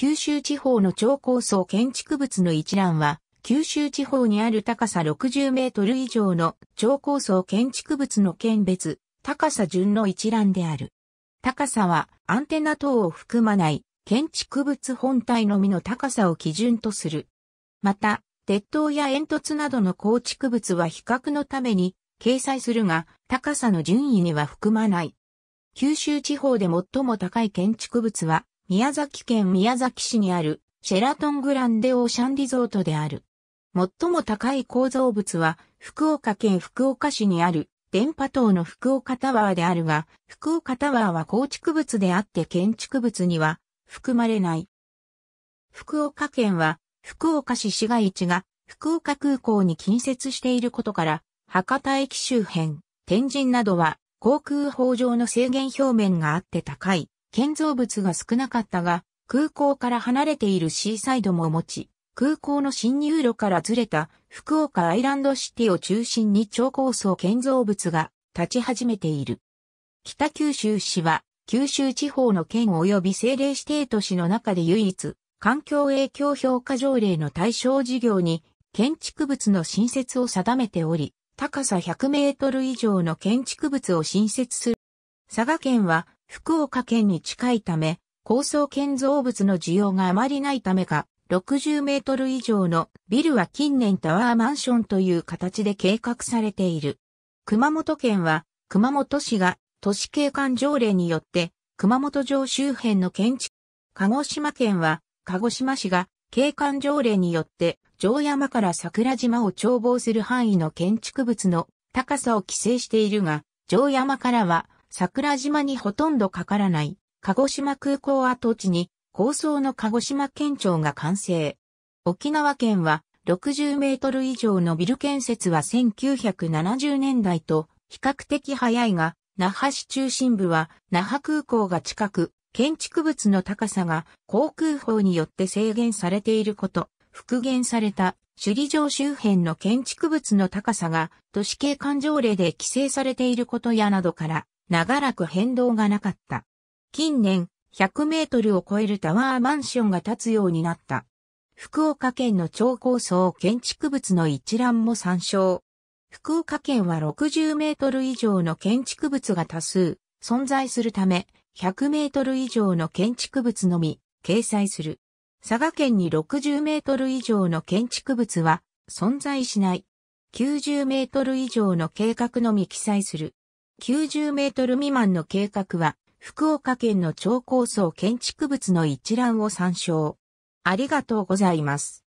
九州地方の超高層建築物の一覧は、九州地方にある高さ60メートル以上の超高層建築物の県別、高さ順の一覧である。高さはアンテナ等を含まない建築物本体のみの高さを基準とする。また、鉄塔や煙突などの構築物は比較のために掲載するが、高さの順位には含まない。九州地方で最も高い建築物は、宮崎県宮崎市にあるシェラトングランデオーシャンリゾートである。最も高い構造物は福岡県福岡市にある電波塔の福岡タワーであるが、福岡タワーは構築物であって建築物には含まれない。福岡県は福岡市市街地が福岡空港に近接していることから、博多駅周辺、天神などは航空法上の制限表面があって高い建造物が少なかったが、空港から離れているシーサイドも持ち、空港の侵入路からずれた福岡アイランドシティを中心に超高層建造物が立ち始めている。北九州市は九州地方の県及び政令指定都市の中で唯一、環境影響評価条例の対象事業に建築物の新設を定めており、高さ100メートル以上の建築物を新設する。佐賀県は福岡県に近いため、高層建造物の需要があまりないためか、60メートル以上のビルは近年タワーマンションという形で計画されている。熊本県は、熊本市が都市景観条例によって、熊本城周辺の建築。鹿児島県は、鹿児島市が景観条例によって、城山から桜島を眺望する範囲の建築物の高さを規制しているが、城山からは桜島にほとんどかからない、鹿児島空港跡地に、高層の鹿児島県庁が完成。沖縄県は、60メートル以上のビル建設は1970年代と比較的早いが、那覇市中心部は那覇空港が近く、建築物の高さが航空法によって制限されていること、復元された首里城周辺の建築物の高さが都市景観条例で規制されていることやなどから、長らく変動がなかった。近年、100メートルを超えるタワーマンションが建つようになった。福岡県の超高層建築物の一覧も参照。福岡県は60メートル以上の建築物が多数存在するため、100メートル以上の建築物のみ掲載する。佐賀県に60メートル以上の建築物は存在しない。90メートル以上の計画のみ記載する。90メートル未満の計画は、福岡県の超高層建築物の一覧を参照。ありがとうございます。